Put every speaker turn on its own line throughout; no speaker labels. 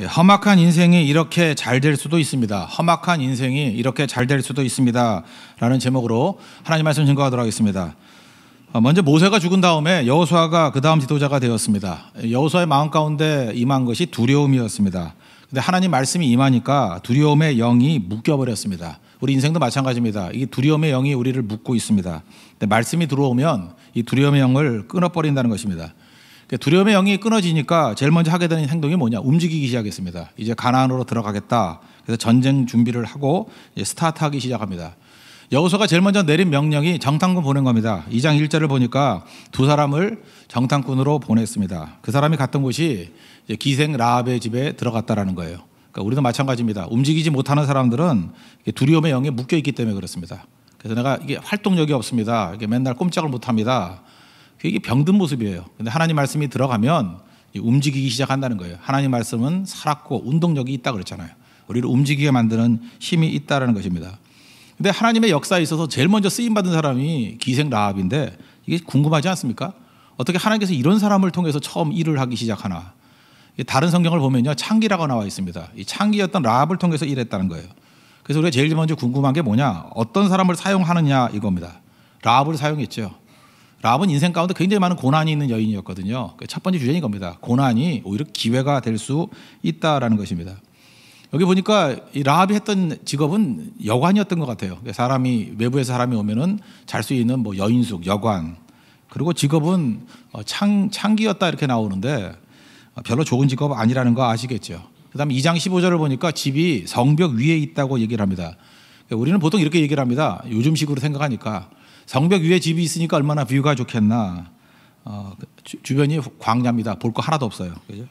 예, 험악한 인생이 이렇게 잘 될 수도 있습니다. 험악한 인생이 이렇게 잘 될 수도 있습니다. 라는 제목으로 하나님 말씀 증거하도록 하겠습니다. 어, 먼저 모세가 죽은 다음에 여호수아가 그 다음 지도자가 되었습니다. 여호수아의 마음 가운데 임한 것이 두려움이었습니다. 근데 하나님 말씀이 임하니까 두려움의 영이 묶여버렸습니다. 우리 인생도 마찬가지입니다. 이 두려움의 영이 우리를 묶고 있습니다. 말씀이 들어오면 이 두려움의 영을 끊어버린다는 것입니다. 그 두려움의 영이 끊어지니까 제일 먼저 하게 되는 행동이 뭐냐? 움직이기 시작했습니다. 이제 가나안으로 들어가겠다. 그래서 전쟁 준비를 하고 스타트하기 시작합니다. 여호수아가 제일 먼저 내린 명령이 정탐꾼 보낸 겁니다. 2장 1절을 보니까 두 사람을 정탐꾼으로 보냈습니다. 그 사람이 갔던 곳이 기생 라합의 집에 들어갔다라는 거예요. 그러니까 우리도 마찬가지입니다. 움직이지 못하는 사람들은 두려움의 영에 묶여 있기 때문에 그렇습니다. 그래서 내가 이게 활동력이 없습니다. 이게 맨날 꼼짝을 못 합니다. 이게 병든 모습이에요. 근데 하나님 말씀이 들어가면 움직이기 시작한다는 거예요. 하나님 말씀은 살았고 운동력이 있다 그랬잖아요. 우리를 움직이게 만드는 힘이 있다라는 것입니다. 근데 하나님의 역사에 있어서 제일 먼저 쓰임 받은 사람이 기생 라합인데 이게 궁금하지 않습니까? 어떻게 하나님께서 이런 사람을 통해서 처음 일을 하기 시작하나? 다른 성경을 보면요 창기라고 나와 있습니다. 이 창기였던 라합을 통해서 일했다는 거예요. 그래서 우리가 제일 먼저 궁금한 게 뭐냐? 어떤 사람을 사용하느냐 이겁니다. 라합을 사용했죠. 라합은 인생 가운데 굉장히 많은 고난이 있는 여인이었거든요. 첫 번째 주제인 겁니다. 고난이 오히려 기회가 될 수 있다라는 것입니다. 여기 보니까 이 라합이 했던 직업은 여관이었던 것 같아요. 그러니까 사람이 외부에서 사람이 오면은 잘 수 있는 뭐 여인숙, 여관 그리고 직업은 어, 창 창기였다 이렇게 나오는데 어, 별로 좋은 직업 아니라는 거 아시겠죠. 그다음 2장 15절을 보니까 집이 성벽 위에 있다고 얘기를 합니다. 그러니까 우리는 보통 이렇게 얘기를 합니다. 요즘식으로 생각하니까 성벽 위에 집이 있으니까 얼마나 뷰가 좋겠나. 어, 주, 변이 광야입니다. 볼 거 하나도 없어요. 그죠?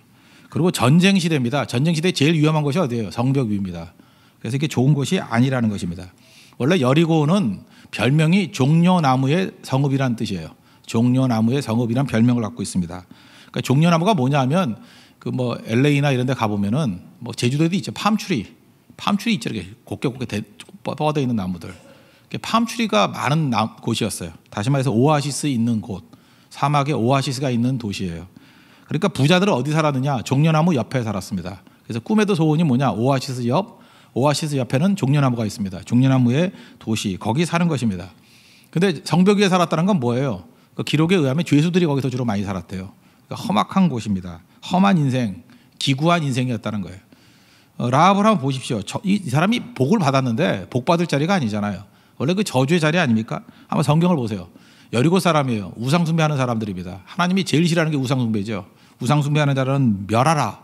그리고 전쟁 시대입니다. 전쟁 시대 제일 위험한 곳이 어디예요? 성벽 위입니다. 그래서 이게 좋은 곳이 아니라는 것입니다. 원래 여리고는 별명이 종려나무의 성읍이란 뜻이에요. 종려나무의 성읍이란 별명을 갖고 있습니다. 그러니까 종려나무가 뭐냐면 그 뭐 LA나 이런 데 가보면은 뭐 제주도에도 있죠. 팜추리. 팜추리 있죠. 이렇게 곱게 곱게 뻗어 있는 나무들. 팜추리가 많은 곳이었어요. 다시 말해서 오아시스 있는 곳, 사막에 오아시스가 있는 도시예요. 그러니까 부자들은 어디 살았느냐? 종려나무 옆에 살았습니다. 그래서 꿈에도 소원이 뭐냐? 오아시스 옆, 오아시스 옆에는 종려나무가 있습니다. 종려나무의 도시, 거기 사는 것입니다. 근데 성벽 위에 살았다는 건 뭐예요? 그 기록에 의하면 죄수들이 거기서 주로 많이 살았대요. 그러니까 험악한 곳입니다. 험한 인생, 기구한 인생이었다는 거예요. 어, 라합을 한번 보십시오. 저, 이 사람이 복을 받았는데 복 받을 자리가 아니잖아요. 원래 그 저주의 자리 아닙니까? 한번 성경을 보세요. 여리고 사람이에요. 우상 숭배하는 사람들입니다. 하나님이 제일 싫어하는 게 우상 숭배죠. 우상 숭배하는 자는 멸하라.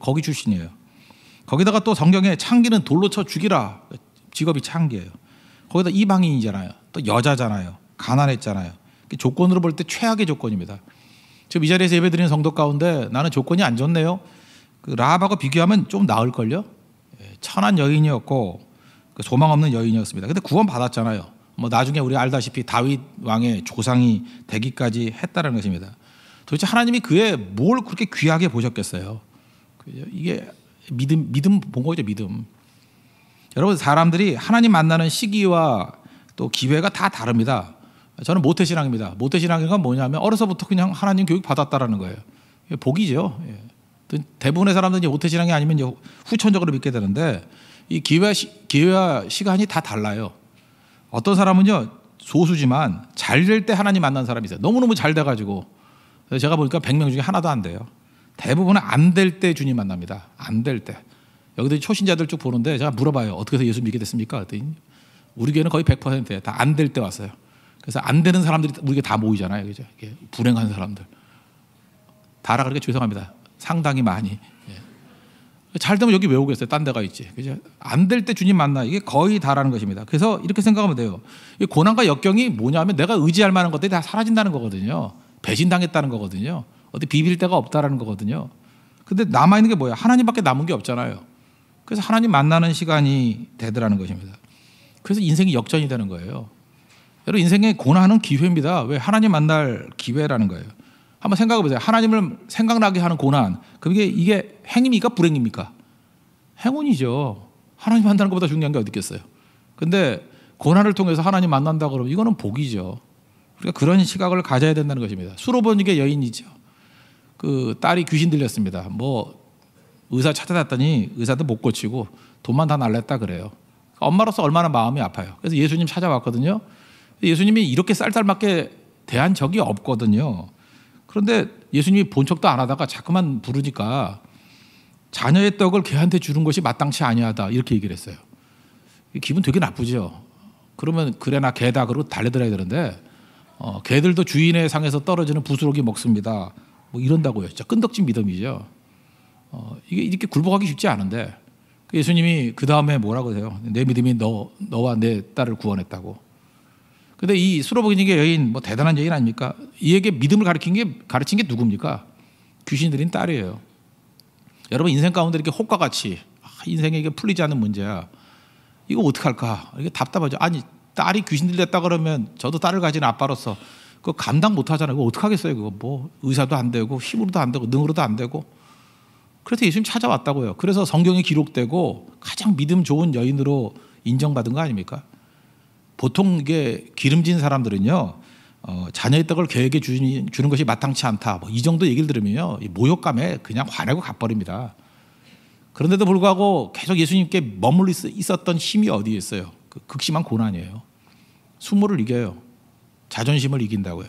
거기 출신이에요. 거기다가 또 성경에 창기는 돌로 쳐 죽이라. 직업이 창기예요. 거기다 이방인이잖아요. 또 여자잖아요. 가난했잖아요. 조건으로 볼 때 최악의 조건입니다. 지금 이 자리에서 예배드리는 성도 가운데 나는 조건이 안 좋네요. 그 라합하고 비교하면 좀 나을걸요. 예, 천한 여인이었고 그 소망 없는 여인이었습니다. 근데 구원 받았잖아요. 뭐 나중에 우리 알다시피 다윗 왕의 조상이 되기까지 했다는 것입니다. 도대체 하나님이 그의 뭘 그렇게 귀하게 보셨겠어요? 이게 믿음 믿음 본 거죠 믿음. 여러분 사람들이 하나님 만나는 시기와 또 기회가 다 다릅니다. 저는 모태 신앙입니다. 모태 신앙이건 뭐냐면 어려서부터 그냥 하나님 교육 받았다라는 거예요. 복이죠. 예. 대부분의 사람들이 모태 신앙이 아니면 후천적으로 믿게 되는데 이 기회와, 시, 기회와 시간이 다 달라요. 어떤 사람은요, 소수지만 잘 될 때 하나님 만난 사람이 있어요. 너무너무 잘 돼가지고. 제가 보니까 100명 중에 하나도 안 돼요. 대부분은 안 될 때 주님 만납니다. 안 될 때. 여기도 초신자들 쭉 보는데 제가 물어봐요. 어떻게 해서 예수 믿게 됐습니까? 우리 교회는 거의 100%예요. 다 안 될 때 왔어요. 그래서 안 되는 사람들이 우리가 다 모이잖아요. 그죠? 불행한 사람들. 다라 그렇게 그러니까 죄송합니다. 상당히 많이. 잘 되면 여기 왜 오겠어요? 딴 데가 있지. 그죠? 안될 때 주님 만나. 이게 거의 다라는 것입니다. 그래서 이렇게 생각하면 돼요. 고난과 역경이 뭐냐면 내가 의지할 만한 것들이 다 사라진다는 거거든요. 배신당했다는 거거든요. 어디 비빌 데가 없다라는 거거든요. 근데 남아있는 게 뭐야? 하나님밖에 남은 게 없잖아요. 그래서 하나님 만나는 시간이 되더라는 것입니다. 그래서 인생이 역전이 되는 거예요. 여러분, 인생의 고난은 기회입니다. 왜? 하나님 만날 기회라는 거예요. 한번 생각해 보세요. 하나님을 생각나게 하는 고난. 그게 이게 행입니까? 불행입니까? 행운이죠. 하나님 만나는 것보다 중요한 게 어디 있겠어요. 근데 고난을 통해서 하나님 만난다 그러면 이거는 복이죠. 그러니까 그런 시각을 가져야 된다는 것입니다. 수로보니게 여인이죠. 그 딸이 귀신 들렸습니다. 뭐 의사 찾아갔더니 의사도 못 고치고 돈만 다 날렸다 그래요. 엄마로서 얼마나 마음이 아파요. 그래서 예수님 찾아왔거든요. 예수님이 이렇게 쌀쌀맞게 대한 적이 없거든요. 그런데 예수님이 본 척도 안 하다가 자꾸만 부르니까 자녀의 떡을 개한테 주는 것이 마땅치 아니하다 이렇게 얘기를 했어요. 기분 되게 나쁘죠. 그러면 그래나 개다 그러고 달려들어야 되는데 어, 개들도 주인의 상에서 떨어지는 부스러기 먹습니다. 뭐 이런다고요. 진짜 끈덕진 믿음이죠. 어, 이게 이렇게 굴복하기 쉽지 않은데 그 예수님이 그 다음에 뭐라고 해요내 믿음이 너 너와 내 딸을 구원했다고. 근데 이 수로보기니게 여인 뭐 대단한 여인 아닙니까? 이에게 믿음을 가르친 게 가르친 게 누굽니까? 귀신 들인 딸이에요. 여러분 인생 가운데 이렇게 혹과 같이 아, 인생에 게 풀리지 않는 문제야. 이거 어떡할까? 이게 답답하죠. 아니 딸이 귀신 들렸다 그러면 저도 딸을 가진 아빠로서 그 감당 못 하잖아요. 그거 어떡하겠어요? 그거 뭐 의사도 안 되고 힘으로도 안 되고 능으로도 안 되고. 그래서 예수님 찾아왔다고요. 그래서 성경에 기록되고 가장 믿음 좋은 여인으로 인정받은 거 아닙니까? 보통 이게 기름진 사람들은요. 어, 자녀있떡걸 계획에 주니, 주는 것이 마땅치 않다. 뭐이 정도 얘기를 들으면요. 모욕감에 그냥 화내고 가버립니다. 그런데도 불구하고 계속 예수님께 머물러 있었던 힘이 어디에 있어요? 그 극심한 고난이에요. 수모를 이겨요. 자존심을 이긴다고요.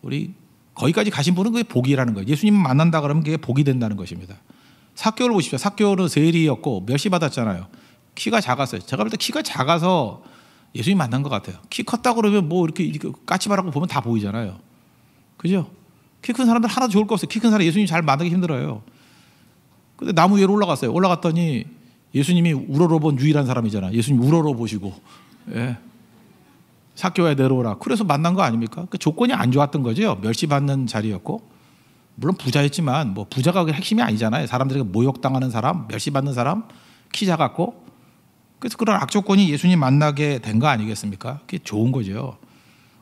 우리 거기까지 가신 분은 그게 복이라는 거예요. 예수님 만난다 그러면 그게 복이 된다는 것입니다. 사교를 보십시오. 사교는 세일이었고 멸시 받았잖아요. 키가 작았어요. 제가 볼 때 키가 작아서 예수님 만난 것 같아요. 키 컸다 그러면 뭐 이렇게, 이렇게 까치발하고 보면 다 보이잖아요. 그죠? 키 큰 사람들 하나 좋을 거 없어요. 키 큰 사람 예수님 잘 만나기 힘들어요. 근데 나무 위로 올라갔어요. 올라갔더니 예수님이 우러러 본 유일한 사람이잖아. 예수님 우러러 보시고. 예. 사교에 내려오라. 그래서 만난 거 아닙니까? 그 조건이 안 좋았던 거죠. 멸시받는 자리였고. 물론 부자였지만 뭐 부자가 핵심이 아니잖아요. 사람들에게 모욕당하는 사람, 멸시받는 사람, 키 작았고 그래서 그런 악조건이 예수님 만나게 된 거 아니겠습니까? 그게 좋은 거죠.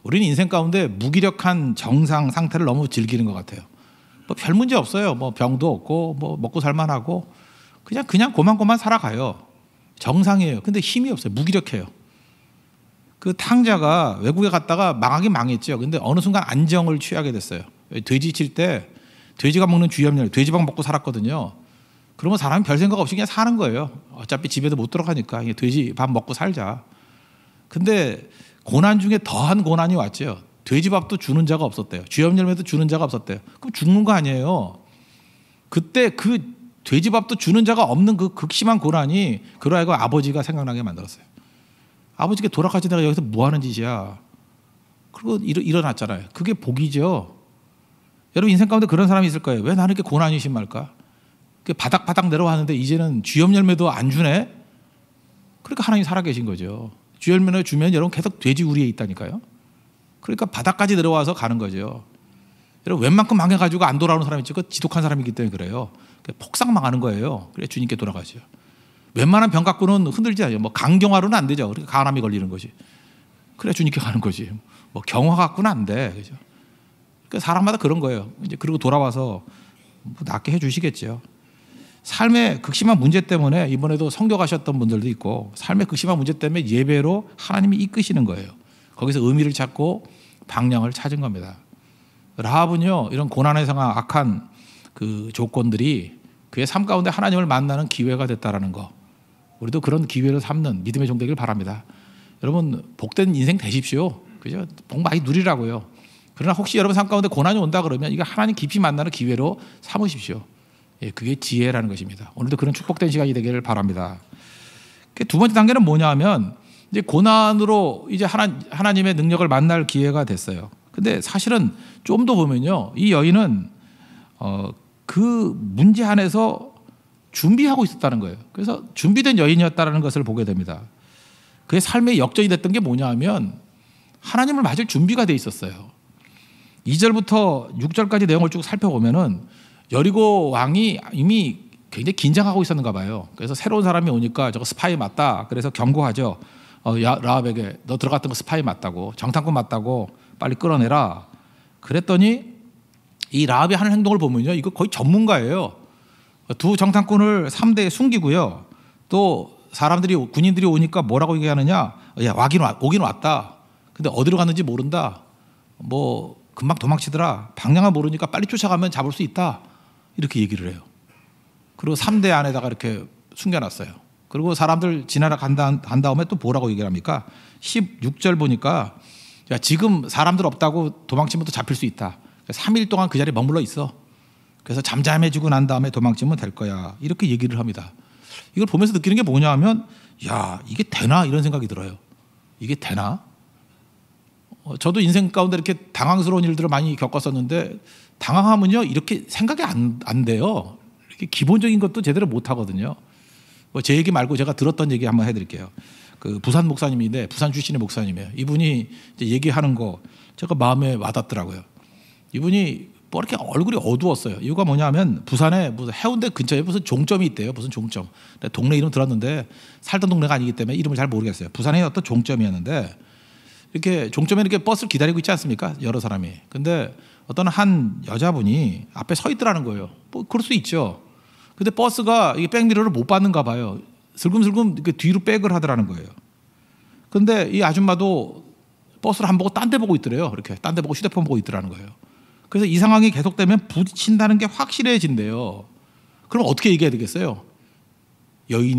우리는 인생 가운데 무기력한 정상 상태를 너무 즐기는 것 같아요. 뭐 별 문제 없어요. 뭐 병도 없고 뭐 먹고 살만하고 그냥 그냥 고만고만 살아가요. 정상이에요. 근데 힘이 없어요. 무기력해요. 그 탕자가 외국에 갔다가 망하긴 망했죠. 근데 어느 순간 안정을 취하게 됐어요. 돼지 칠 때 돼지가 먹는 주염열, 돼지밥 먹고 살았거든요. 그러면 사람 이별 생각 없이 그냥 사는 거예요. 어차피 집에도 못 들어가니까 돼지 밥 먹고 살자. 근데 고난 중에 더한 고난이 왔죠. 돼지밥도 주는 자가 없었대요. 쥐염 열매도 주는 자가 없었대요. 그럼 죽는 거 아니에요. 그때 그 돼지밥도 주는 자가 없는 그 극심한 고난이 그러하여 아버지가 생각나게 만들었어요. 아버지께 돌아가신 내가 여기서 뭐 하는 짓이야. 그리고 일, 어났잖아요 그게 복이죠. 여러분 인생 가운데 그런 사람이 있을 거예요. 왜 나는 이렇게 고난이 심할까? 그 바닥바닥 내려왔는데 이제는 쥐염 열매도 안 주네? 그러니까 하나님 살아계신 거죠. 쥐염 열매 주면 여러분 계속 돼지 우리에 있다니까요. 그러니까 바닥까지 내려와서 가는 거죠. 여러분 웬만큼 망해가지고 안 돌아오는 사람이 있죠. 그 지독한 사람이기 때문에 그래요. 그 폭삭 망하는 거예요. 그래 주님께 돌아가죠. 웬만한 병 갖고는 흔들지 않아요. 뭐 강경화로는 안 되죠. 그러니까 간암이 걸리는 거지. 그래 주님께 가는 거지. 뭐 경화 갖고는 안 돼. 그죠? 그러니까 사람마다 그런 거예요. 이제 그리고 돌아와서 뭐 낫게 해주시겠죠. 삶의 극심한 문제 때문에 이번에도 성교가셨던 분들도 있고 삶의 극심한 문제 때문에 예배로 하나님이 이끄시는 거예요. 거기서 의미를 찾고 방향을 찾은 겁니다. 라합은요 이런 고난의 상황, 악한 그 조건들이 그의 삶 가운데 하나님을 만나는 기회가 됐다라는 거. 우리도 그런 기회를 삼는 믿음의 종 되길 바랍니다. 여러분 복된 인생 되십시오. 그죠? 복 많이 누리라고요. 그러나 혹시 여러분 삶 가운데 고난이 온다 그러면 이거 하나님 깊이 만나는 기회로 삼으십시오. 예, 그게 지혜라는 것입니다. 오늘도 그런 축복된 시간이 되기를 바랍니다. 그 두 번째 단계는 뭐냐면 이제 고난으로 이제 하나, 하나님의 능력을 만날 기회가 됐어요. 근데 사실은 좀 더 보면요, 이 여인은 어, 그 문제 안에서 준비하고 있었다는 거예요. 그래서 준비된 여인이었다는 것을 보게 됩니다. 그의 삶의 역전이 됐던 게 뭐냐하면 하나님을 맞을 준비가 돼 있었어요. 2절부터 6절까지 내용을 쭉 살펴보면은 여리고 왕이 이미 굉장히 긴장하고 있었는가 봐요. 그래서 새로운 사람이 오니까 저거 스파이 맞다. 그래서 경고하죠. 어, 야, 라합에게 너 들어갔던 거 스파이 맞다고 정탐꾼 맞다고 빨리 끌어내라. 그랬더니 이 라합이 하는 행동을 보면요, 이거 거의 전문가예요. 두 정탐꾼을 3대에 숨기고요. 또 사람들이 군인들이 오니까 뭐라고 얘기하느냐? 야, 와긴 와, 오긴 왔다. 근데 어디로 갔는지 모른다. 뭐 금방 도망치더라. 방향을 모르니까 빨리 쫓아가면 잡을 수 있다. 이렇게 얘기를 해요. 그리고 3대 안에다가 이렇게 숨겨놨어요. 그리고 사람들 지나라 간, 다, 간 다음에 또 뭐라고 얘기를 합니까? 16절 보니까 야, 지금 사람들 없다고 도망치면 또 잡힐 수 있다. 3일 동안 그 자리에 머물러 있어. 그래서 잠잠해지고 난 다음에 도망치면 될 거야. 이렇게 얘기를 합니다. 이걸 보면서 느끼는 게 뭐냐 하면 야, 이게 되나? 이런 생각이 들어요. 이게 되나? 어, 저도 인생 가운데 이렇게 당황스러운 일들을 많이 겪었었는데 당황하면요 이렇게 생각이 안, 안 돼요. 이렇게 기본적인 것도 제대로 못 하거든요. 뭐 제 얘기 말고 제가 들었던 얘기 한번 해드릴게요. 그 부산 목사님인데 부산 출신의 목사님이에요. 이분이 얘기하는 거 제가 마음에 와닿더라고요. 이분이 뭐 이렇게 얼굴이 어두웠어요. 이유가 뭐냐면 부산에 무슨 해운대 근처에 무슨 종점이 있대요. 무슨 종점. 동네 이름 들었는데 살던 동네가 아니기 때문에 이름을 잘 모르겠어요. 부산에 어떤 종점이었는데 이렇게 종점에 이렇게 버스를 기다리고 있지 않습니까? 여러 사람이. 근데 어떤 한 여자분이 앞에 서 있더라는 거예요. 뭐 그럴 수 있죠. 근데 버스가 이게 백미러를 못 받는가 봐요. 슬금슬금 이렇게 그 뒤로 백을 하더라는 거예요. 근데 이 아줌마도 버스를 안 보고 딴 데 보고 있더래요. 이렇게 딴 데 보고 휴대폰 보고 있더라는 거예요. 그래서 이 상황이 계속되면 부딪힌다는 게 확실해진대요. 그럼 어떻게 얘기해야 되겠어요?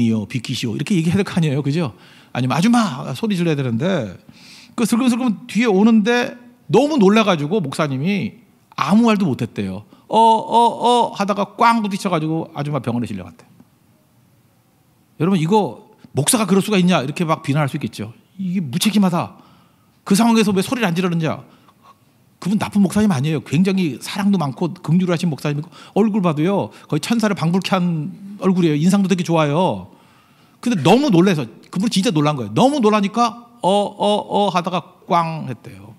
여인이요, 비키시오 이렇게 얘기해야 될 거 아니에요, 그죠? 아니면 아줌마 소리 질러야 되는데 그 슬금슬금 뒤에 오는데 너무 놀라가지고 목사님이 아무 말도 못했대요. 어, 어, 어 하다가 꽝 부딪혀가지고 아줌마 병원에 실려갔대요. 여러분, 이거 목사가 그럴 수가 있냐? 이렇게 막 비난할 수 있겠죠. 이게 무책임하다. 그 상황에서 왜 소리를 안지르는지 그분 나쁜 목사님 아니에요. 굉장히 사랑도 많고 긍휼을 하신 목사님이고 얼굴 봐도요. 거의 천사를 방불케 한 얼굴이에요. 인상도 되게 좋아요. 근데 너무 놀라서 그분 진짜 놀란 거예요. 너무 놀라니까 어, 어, 어 하다가 꽝 했대요.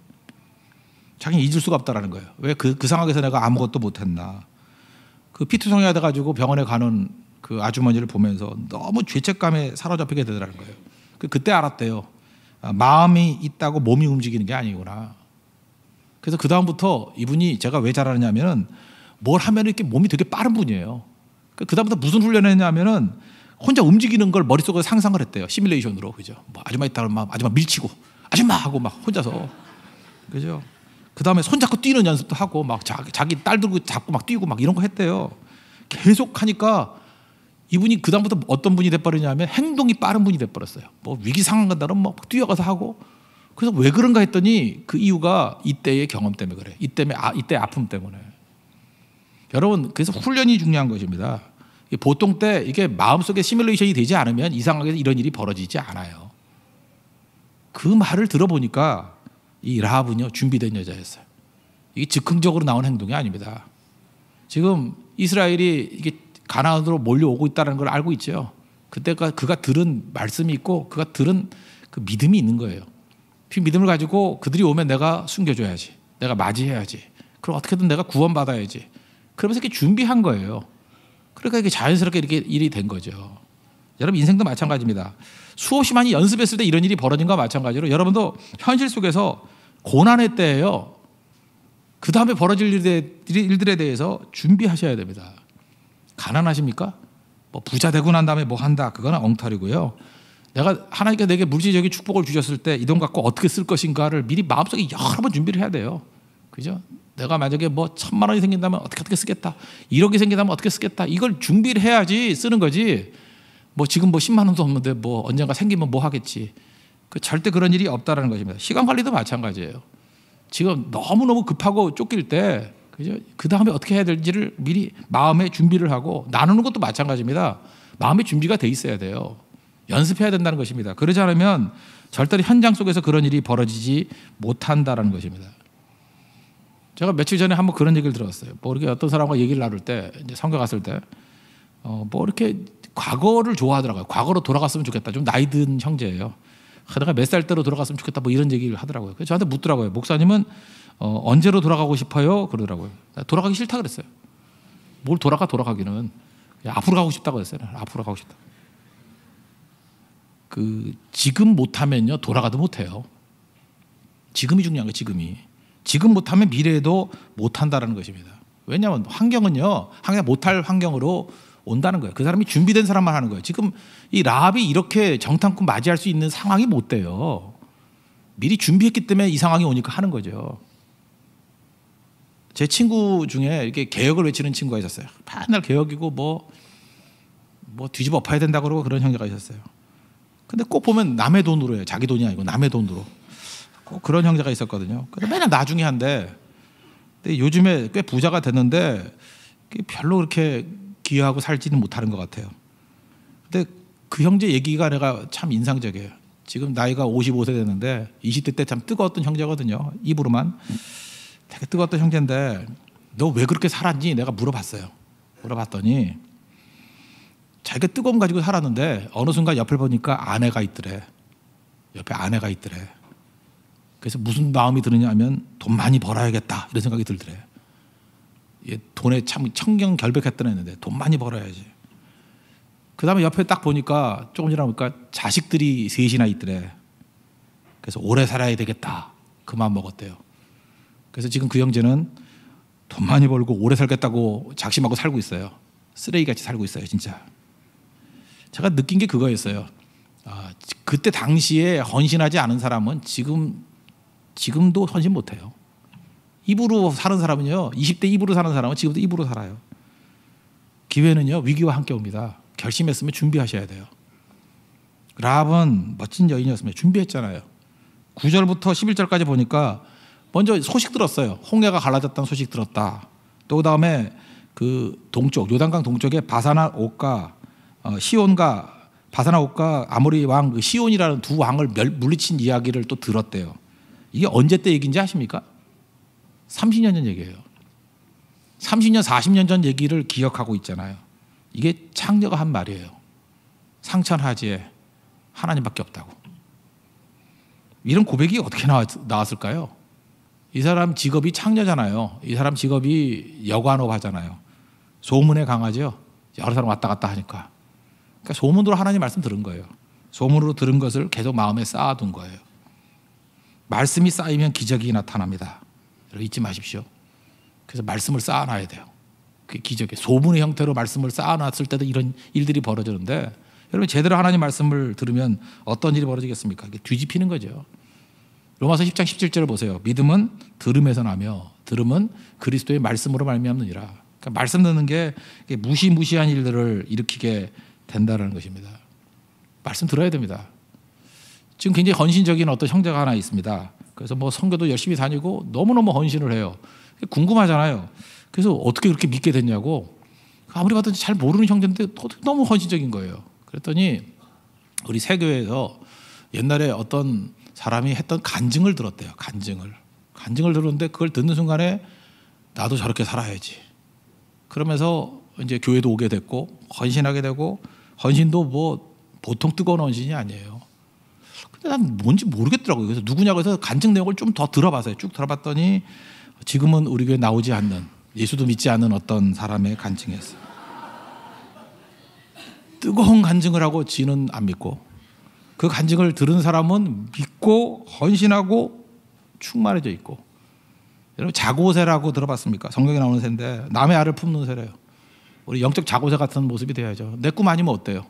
자기는 잊을 수가 없다라는 거예요. 왜 그, 그 상황에서 내가 아무것도 못했나. 그 피투성이 하다 가지고 병원에 가는 그 아주머니를 보면서 너무 죄책감에 사로잡히게 되더라는 거예요. 그, 그때 알았대요. 아, 마음이 있다고 몸이 움직이는 게 아니구나. 그래서 그다음부터 이분이 제가 왜 잘하느냐면은 뭘 하면 이렇게 몸이 되게 빠른 분이에요. 그, 그다음부터 무슨 훈련을 했냐면은 혼자 움직이는 걸 머릿속에 서 상상을 했대요. 시뮬레이션으로. 그죠? 뭐 아줌마 있다면 막 아줌마 밀치고 아줌마 하고 막 혼자서. 그죠? 그 다음에 손잡고 뛰는 연습도 하고 막 자, 자기 딸 들고 잡고 막 뛰고 막 이런 거 했대요. 계속 하니까 이분이 그다음부터 어떤 분이 돼버리냐면 행동이 빠른 분이 돼버렸어요. 뭐 위기 상황 간다면 막 뭐 뛰어가서 하고 그래서 왜 그런가 했더니 그 이유가 이때의 경험 때문에 그래. 이때 아, 이때 아픔 때문에. 여러분 그래서 훈련이 중요한 것입니다. 보통 때 이게 마음속에 시뮬레이션이 되지 않으면 이상하게 이런 일이 벌어지지 않아요. 그 말을 들어보니까 이 라합은요 준비된 여자였어요. 이게 즉흥적으로 나온 행동이 아닙니다. 지금 이스라엘이 이게 가나안으로 몰려오고 있다는 걸 알고 있죠. 그때가 그가 들은 말씀이 있고 그가 들은 그 믿음이 있는 거예요. 그 믿음을 가지고 그들이 오면 내가 숨겨줘야지. 내가 맞이해야지. 그럼 어떻게든 내가 구원받아야지. 그러면서 이렇게 준비한 거예요. 그러니까 이게 자연스럽게 이렇게 일이 된 거죠. 여러분 인생도 마찬가지입니다. 수없이 많이 연습했을 때 이런 일이 벌어진 거 마찬가지로 여러분도 현실 속에서 고난의 때에요. 그 다음에 벌어질 일들에 대해서 준비하셔야 됩니다. 가난하십니까? 뭐 부자 되고 난 다음에 뭐 한다. 그거는 엉터리고요. 내가 하나님께 내게 물질적인 축복을 주셨을 때 이 돈 갖고 어떻게 쓸 것인가를 미리 마음속에 여러 번 준비를 해야 돼요. 그죠? 내가 만약에 뭐 천만 원이 생긴다면 어떻게 어떻게 쓰겠다. 1억이 생긴다면 어떻게 쓰겠다. 이걸 준비를 해야지 쓰는 거지. 뭐 지금 뭐 10만 원도 없는데 뭐 언젠가 생기면 뭐 하겠지. 그 절대 그런 일이 없다라는 것입니다. 시간 관리도 마찬가지예요. 지금 너무너무 급하고 쫓길 때 그죠? 그다음에 어떻게 해야 될지를 미리 마음의 준비를 하고 나누는 것도 마찬가지입니다. 마음의 준비가 돼 있어야 돼요. 연습해야 된다는 것입니다. 그러지 않으면 절대로 현장 속에서 그런 일이 벌어지지 못한다라는 것입니다. 제가 며칠 전에 한번 그런 얘기를 들었어요. 뭐 이렇게 어떤 사람과 얘기를 나눌 때, 이제 성교 갔을 때, 어, 뭐 이렇게 과거를 좋아하더라고요. 과거로 돌아갔으면 좋겠다. 좀 나이 든 형제예요. 내가 몇 살 때로 돌아갔으면 좋겠다. 뭐 이런 얘기를 하더라고요. 그래서 저한테 묻더라고요. 목사님은 어, 언제로 돌아가고 싶어요? 그러더라고요. 돌아가기 싫다 그랬어요. 뭘 돌아가 돌아가기는 앞으로 가고 싶다고 그랬어요 앞으로 가고 싶다. 그 지금 못하면요 돌아가도 못해요. 지금이 중요한 거예요. 지금이. 지금 못하면 미래에도 못한다라는 것입니다. 왜냐하면 환경은요 항상 못할 환경으로 온다는 거예요. 그 사람이 준비된 사람만 하는 거예요. 지금 이 라합이 이렇게 정탐꾼 맞이할 수 있는 상황이 못 돼요. 미리 준비했기 때문에 이 상황이 오니까 하는 거죠. 제 친구 중에 이렇게 개혁을 외치는 친구가 있었어요. 맨날 개혁이고 뭐, 뭐 뒤집어 파야 된다 고 그러고 그런 형제가 있었어요. 근데 꼭 보면 남의 돈으로 해요. 자기 돈이 아니고 남의 돈으로. 그런 형제가 있었거든요. 그래서 맨날 나중에 한데 근데 요즘에 꽤 부자가 됐는데 별로 그렇게 기여하고 살지는 못하는 것 같아요. 근데 그 형제 얘기가 내가 참 인상적이에요. 지금 나이가 55세 됐는데 20대 때 참 뜨거웠던 형제거든요. 입으로만 되게 뜨거웠던 형제인데 너 왜 그렇게 살았니? 내가 물어봤어요. 물어봤더니 자기가 뜨거움 가지고 살았는데 어느 순간 옆을 보니까 아내가 있더래. 옆에 아내가 있더래. 그래서 무슨 마음이 드느냐 하면 돈 많이 벌어야겠다 이런 생각이 들더래요. 예, 돈에 참 청경결백했던 애인데돈 많이 벌어야지. 그 다음에 옆에 딱 보니까 조금 전에 보니까 자식들이 셋이나 있더래. 그래서 오래 살아야 되겠다. 그 마음 먹었대요. 그래서 지금 그 형제는 돈 많이 벌고 오래 살겠다고 작심하고 살고 있어요. 쓰레기같이 살고 있어요, 진짜. 제가 느낀 게 그거였어요. 아, 그때 당시에 헌신하지 않은 사람은 지금 지금도 헌신 못해요. 입으로 사는 사람은요, 20대 입으로 사는 사람은 지금도 입으로 살아요. 기회는요, 위기와 함께 옵니다. 결심했으면 준비하셔야 돼요. 라은 멋진 여인이었으면 준비했잖아요. 9절부터 11절까지 보니까 먼저 소식 들었어요. 홍해가 갈라졌다는 소식 들었다. 또 다음에 그 동쪽 요단강 동쪽에 바사나 옥과 어, 시온과 바사나 옥과 아모리 왕 그 시온이라는 두 왕을 멸, 물리친 이야기를 또 들었대요. 이게 언제 때 얘기인지 아십니까? 30년 전 얘기예요. 30년, 40년 전 얘기를 기억하고 있잖아요. 이게 창녀가 한 말이에요. 상천하지에 하나님밖에 없다고. 이런 고백이 어떻게 나왔을까요? 이 사람 직업이 창녀잖아요. 이 사람 직업이 여관업 하잖아요. 소문에 강하죠. 여러 사람 왔다 갔다 하니까. 그러니까 소문으로 하나님 말씀 들은 거예요. 소문으로 들은 것을 계속 마음에 쌓아둔 거예요. 말씀이 쌓이면 기적이 나타납니다. 잊지 마십시오. 그래서 말씀을 쌓아놔야 돼요. 그게 기적의 소문의 형태로 말씀을 쌓아놨을 때도 이런 일들이 벌어지는데 여러분 제대로 하나님 말씀을 들으면 어떤 일이 벌어지겠습니까? 뒤집히는 거죠. 로마서 10장 17절을 보세요. 믿음은 들음에서 나며 들음은 그리스도의 말씀으로 말미암느니라. 그러니까 말씀 듣는 게 무시무시한 일들을 일으키게 된다는 것입니다. 말씀 들어야 됩니다. 지금 굉장히 헌신적인 어떤 형제가 하나 있습니다. 그래서 뭐 선교도 열심히 다니고 너무너무 헌신을 해요. 궁금하잖아요. 그래서 어떻게 그렇게 믿게 됐냐고 아무리 봐도 잘 모르는 형제인데 너무 헌신적인 거예요. 그랬더니 우리 세교에서 옛날에 어떤 사람이 했던 간증을 들었대요. 간증을. 간증을 들었는데 그걸 듣는 순간에 나도 저렇게 살아야지. 그러면서 이제 교회도 오게 됐고 헌신하게 되고 헌신도 뭐 보통 뜨거운 헌신이 아니에요. 근데 난 뭔지 모르겠더라고요. 그래서 누구냐고 해서 간증 내용을 좀 더 들어봤어요. 쭉 들어봤더니 지금은 우리 교회 나오지 않는 예수도 믿지 않는 어떤 사람의 간증이었어요. 뜨거운 간증을 하고 지는 안 믿고 그 간증을 들은 사람은 믿고 헌신하고 충만해져 있고 여러분 자고새라고 들어봤습니까? 성경에 나오는 새인데 남의 알을 품는 새래요. 우리 영적 자고새 같은 모습이 돼야죠. 내 꿈 아니면 어때요?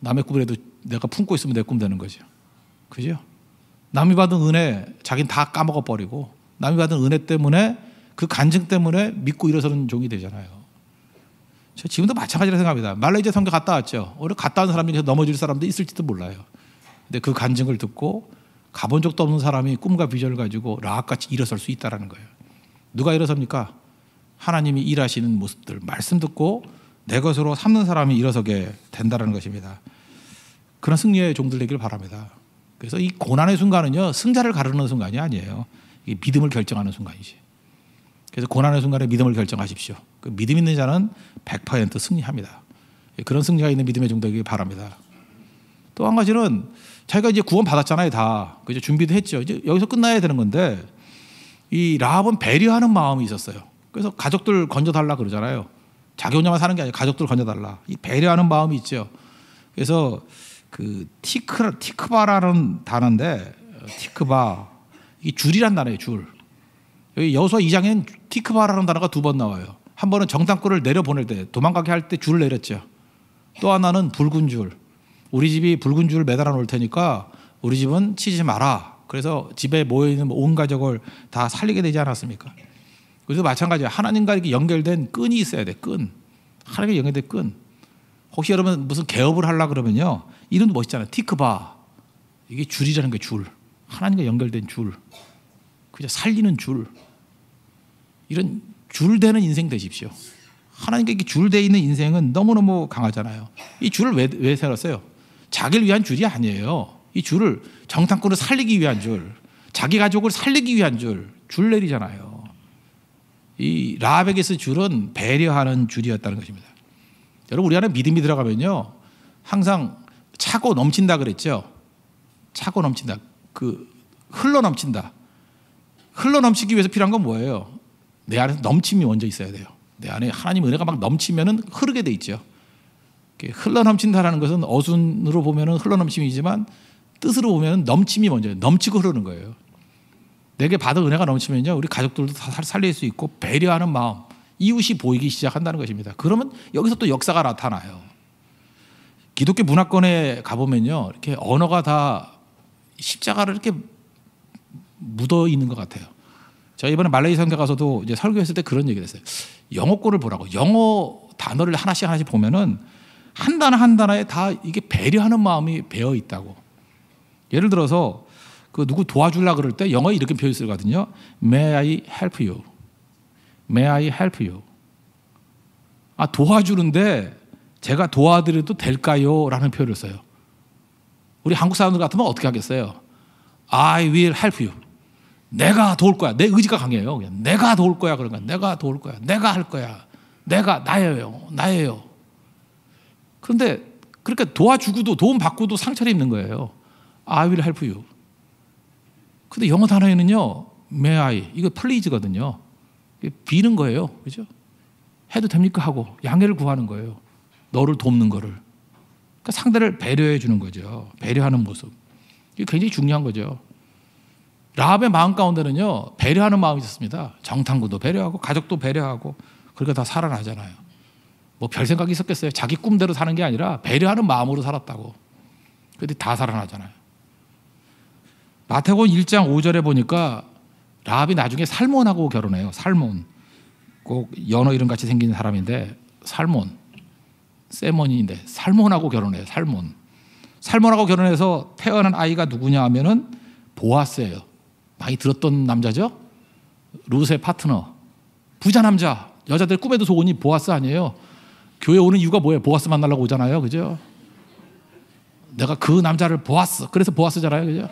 남의 꿈이라도 내가 품고 있으면 내 꿈 되는 거죠. 그죠? 남이 받은 은혜 자기는 다 까먹어 버리고 남이 받은 은혜 때문에 그 간증 때문에 믿고 일어서는 종이 되잖아요. 저 지금도 마찬가지라 생각합니다. 말레이시아 선교 갔다 왔죠. 오히 갔다 온 사람 중 넘어질 사람도 있을지도 몰라요. 근데 그 간증을 듣고 가본 적도 없는 사람이 꿈과 비전을 가지고 라같이 일어설 수있다는 거예요. 누가 일어섭니까? 하나님이 일하시는 모습들 말씀 듣고 내 것으로 삼는 사람이 일어서게 된다는 것입니다. 그런 승리의 종들 되기를 바랍니다. 그래서 이 고난의 순간은요, 승자를 가르는 순간이 아니에요. 이 믿음을 결정하는 순간이지. 그래서 고난의 순간에 믿음을 결정하십시오. 그 믿음 있는 자는 100% 승리합니다. 그런 승리가 있는 믿음의 종되기 바랍니다. 또 한 가지는 자기가 이제 구원 받았잖아요, 다. 그제 준비도 했죠. 이제 여기서 끝나야 되는 건데 이 라합은 배려하는 마음이 있었어요. 그래서 가족들 건져달라 그러잖아요. 자기 혼자만 사는 게 아니라 가족들 건져달라. 이 배려하는 마음이 있죠. 그래서 그 티크 티크바라는 단어인데 티크바 이 줄이란 단어예요 줄. 여기 여서 2장에는 티크바라는 단어가 두 번 나와요. 한 번은 정당권을 내려보낼 때 도망가게 할 때 줄을 내렸죠. 또 하나는 붉은 줄. 우리 집이 붉은 줄을 매달아 놓을 테니까 우리 집은 치지 마라. 그래서 집에 모여 있는 온 가족을 다 살리게 되지 않았습니까? 그래서 마찬가지예요. 하나님과 이렇게 연결된 끈이 있어야 돼. 끈. 하나님과 연결된 끈. 혹시 여러분 무슨 개업을 하려 그러면요. 이름도 멋있잖아요. 티크바. 이게 줄이라는 게 줄. 하나님과 연결된 줄. 그냥 살리는 줄. 이런 줄 되는 인생 되십시오. 하나님께 줄되 있는 인생은 너무너무 강하잖아요. 이 줄을 왜, 왜 세웠어요? 자기를 위한 줄이 아니에요. 이 줄을 정탐꾼을 살리기 위한 줄, 자기 가족을 살리기 위한 줄, 줄 내리잖아요. 이 라합에게 쓴 줄은 배려하는 줄이었다는 것입니다. 여러분 우리 안에 믿음이 들어가면요, 항상 차고 넘친다 그랬죠. 차고 넘친다. 그 흘러 넘친다. 흘러 넘치기 위해서 필요한 건 뭐예요? 내 안에서 넘침이 먼저 있어야 돼요. 내 안에 하나님 은혜가 막 넘치면은 흐르게 돼 있죠. 흘러 넘친다라는 것은 어순으로 보면은 흘러 넘침이지만 뜻으로 보면 넘침이 먼저예요. 넘치고 흐르는 거예요. 내게 받은 은혜가 넘치면요, 우리 가족들도 다 살릴 수 있고 배려하는 마음, 이웃이 보이기 시작한다는 것입니다. 그러면 여기서 또 역사가 나타나요. 기독교 문화권에 가보면요 이렇게 언어가 다 십자가를 이렇게 묻어 있는 것 같아요. 제가 이번에 말레이 선교 가서도 이제 설교했을 때 그런 얘기를 했어요. 영어권을 보라고 영어 단어를 하나씩 하나씩 보면은 한 단어 한 단어에 다 이게 배려하는 마음이 배어 있다고. 예를 들어서 그 누구 도와줄라 그럴 때 영어에 이렇게 표현 쓰거든요. May I help you? May I help you? 아 도와주는데 제가 도와드려도 될까요? 라는 표현을 써요. 우리 한국 사람들 같으면 어떻게 하겠어요? I will help you. 내가 도울 거야. 내 의지가 강해요. 그냥 내가 도울 거야. 그런 거야. 내가 도울 거야. 내가 할 거야. 내가 나예요. 나예요. 그런데 그렇게 그러니까 도와주고도 도움 받고도 상처를 입는 거예요. I will help you. 근데 영어 단어에는요. May I. 이거 please거든요. 비는 거예요. 그죠? 해도 됩니까? 하고 양해를 구하는 거예요. 너를 돕는 거를. 그러니까 상대를 배려해 주는 거죠. 배려하는 모습. 이게 굉장히 중요한 거죠. 라합의 마음 가운데는요, 배려하는 마음이 있었습니다. 정탐구도 배려하고, 가족도 배려하고, 그러니까 다 살아나잖아요. 뭐 별 생각이 있었겠어요. 자기 꿈대로 사는 게 아니라 배려하는 마음으로 살았다고. 그런데 다 살아나잖아요. 마태복 1장 5절에 보니까 라합이 나중에 살몬하고 결혼해요. 살몬. 꼭 연어 이름 같이 생긴 사람인데 살몬. 세모니인데 살몬하고 결혼해요. 살몬. 살몬하고 결혼해서 태어난 아이가 누구냐 하면은 보아스예요. 많이 들었던 남자죠. 루스의 파트너. 부자 남자. 여자들 꿈에도 속으니 보아스 아니에요. 교회 오는 이유가 뭐예요? 보아스 만나려고 오잖아요. 그죠? 내가 그 남자를 보았어. 그래서 보았스잖아요. 그죠?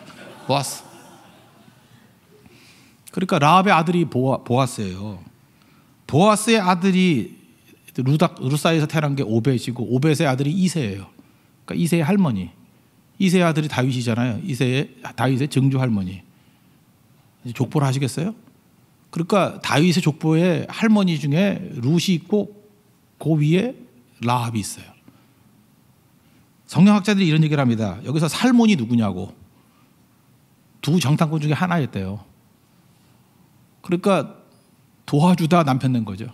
보았스. 그러니까 라합의 아들이 보아, 보아스예요. 보아스의 아들이 그 루닥, 루사에서 태어난 게 오벳이고 오벳의 아들이 이세예요. 그러니까 이세의 할머니. 이세의 아들이 다윗이잖아요. 이세의 다윗의 증조 할머니. 족보를 하시겠어요? 그러니까 다윗의 족보에 할머니 중에 루시 있고 그 위에 라합이 있어요. 성경학자들이 이런 얘기를 합니다. 여기서 살몬이 누구냐고. 두 정탐꾼 중에 하나였대요. 그러니까 도와주다 남편 낸 거죠.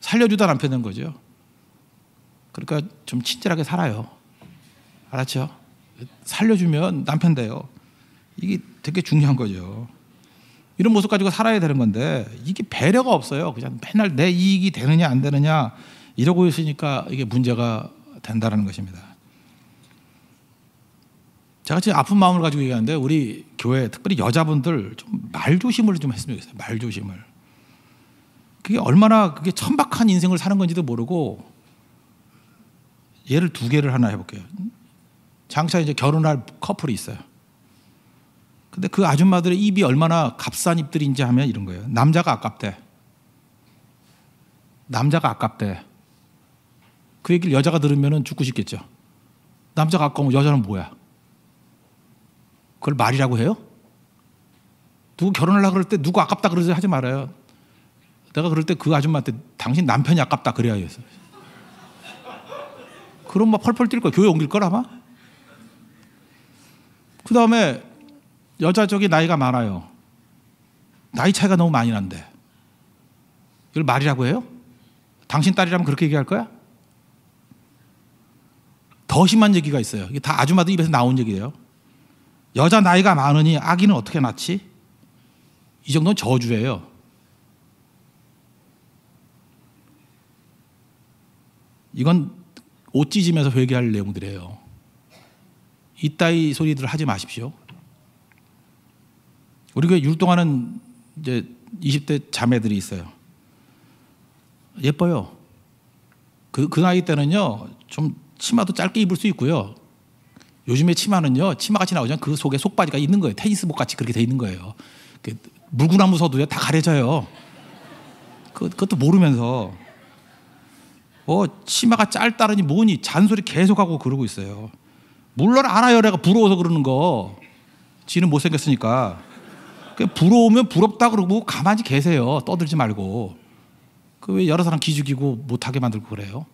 살려주다 남편된 거죠. 그러니까 좀 친절하게 살아요. 알았죠? 살려주면 남편 돼요. 이게 되게 중요한 거죠. 이런 모습 가지고 살아야 되는 건데 이게 배려가 없어요. 그냥 맨날 내 이익이 되느냐 안 되느냐 이러고 있으니까 이게 문제가 된다는 것입니다. 제가 지금 아픈 마음을 가지고 얘기하는데 우리 교회 특별히 여자분들 좀 말 조심을 좀 했으면 좋겠어요. 말 조심을. 그게 얼마나 그게 천박한 인생을 사는 건지도 모르고 예를 두 개를 하나 해볼게요. 장차 이제 결혼할 커플이 있어요. 근데 그 아줌마들의 입이 얼마나 값싼 입들인지 하면 이런 거예요. 남자가 아깝대. 남자가 아깝대. 그 얘기를 여자가 들으면 죽고 싶겠죠. 남자가 아까우면 여자는 뭐야? 그걸 말이라고 해요? 누구 결혼하려고 그럴 때 누구 아깝다 그러지 하지 말아요. 내가 그럴 때 그 아줌마한테 당신 남편이 아깝다 그래야 했어. 그럼 막 펄펄 뛸 거야. 교회 옮길 걸 아마. 그 다음에 여자 쪽이 나이가 많아요. 나이 차이가 너무 많이 난데. 이걸 말이라고 해요? 당신 딸이라면 그렇게 얘기할 거야? 더 심한 얘기가 있어요. 이게 다 아줌마들 입에서 나온 얘기예요. 여자 나이가 많으니 아기는 어떻게 낳지? 이 정도는 저주예요. 이건 옷 찢으면서 회개할 내용들이에요. 이따위 소리들 하지 마십시오. 우리 교회 율동하는 이제 20대 자매들이 있어요. 예뻐요. 그, 그 나이 때는요, 좀 치마도 짧게 입을 수 있고요. 요즘에 치마는요, 치마같이 나오지만 그 속에 속바지가 있는 거예요. 테니스복 같이 그렇게 돼 있는 거예요. 그 물구나무 서도다 가려져요. 그, 그것도 모르면서. 어, 치마가 짧다르니 뭐니 잔소리 계속하고 그러고 있어요. 물론 알아요. 내가 부러워서 그러는 거. 지는 못생겼으니까. 그 부러우면 부럽다 그러고 가만히 계세요. 떠들지 말고. 그 왜 여러 사람 기죽이고 못하게 만들고 그래요?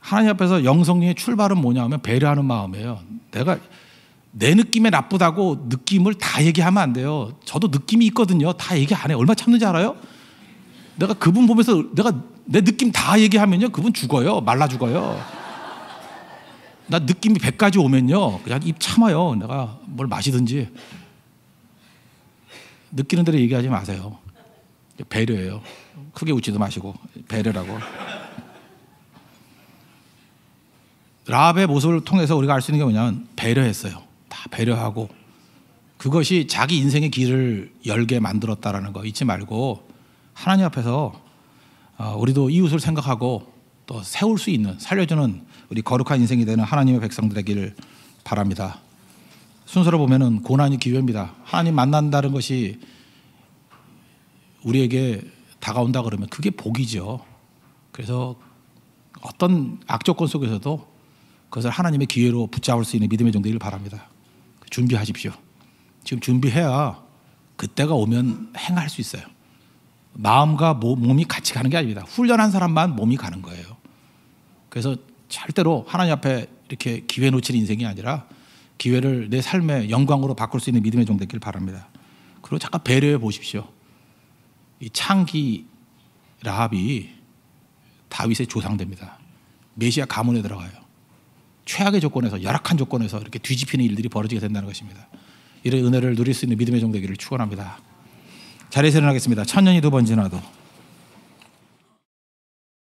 하나님 앞에서 영성의 출발은 뭐냐 하면 배려하는 마음이에요. 내가 내 느낌에 나쁘다고 느낌을 다 얘기하면 안 돼요. 저도 느낌이 있거든요. 다 얘기 안 해. 얼마 참는지 알아요? 내가 그분 보면서 내가 내 느낌 다 얘기하면요. 그분 죽어요. 말라 죽어요. 나 느낌이 100까지 오면요. 그냥 입 참아요. 내가 뭘 마시든지. 느끼는 대로 얘기하지 마세요. 배려예요. 크게 웃지도 마시고 배려라고. 라합의 모습을 통해서 우리가 알 수 있는 게 뭐냐면 배려했어요. 다 배려하고 그것이 자기 인생의 길을 열게 만들었다라는 거 잊지 말고 하나님 앞에서 어, 우리도 이웃을 생각하고 또 세울 수 있는 살려주는 우리 거룩한 인생이 되는 하나님의 백성들 되기를 바랍니다. 순서로 보면은 고난이 기회입니다. 하나님 만난다는 것이 우리에게 다가온다 그러면 그게 복이죠. 그래서 어떤 악조건 속에서도 그것을 하나님의 기회로 붙잡을 수 있는 믿음의 정도이 바랍니다. 준비하십시오. 지금 준비해야 그때가 오면 행할 수 있어요. 마음과 몸이 같이 가는 게 아닙니다. 훈련한 사람만 몸이 가는 거예요. 그래서 절대로 하나님 앞에 이렇게 기회 놓친 인생이 아니라 기회를 내 삶의 영광으로 바꿀 수 있는 믿음의 종 되길 바랍니다. 그리고 잠깐 배려해 보십시오. 이 창기 라합이 다윗의 조상됩니다. 메시아 가문에 들어가요. 최악의 조건에서 열악한 조건에서 이렇게 뒤집히는 일들이 벌어지게 된다는 것입니다. 이런 은혜를 누릴 수 있는 믿음의 종 되기를 축원합니다. 자리에서 일어나겠습니다. 천년이 두 번 지나도.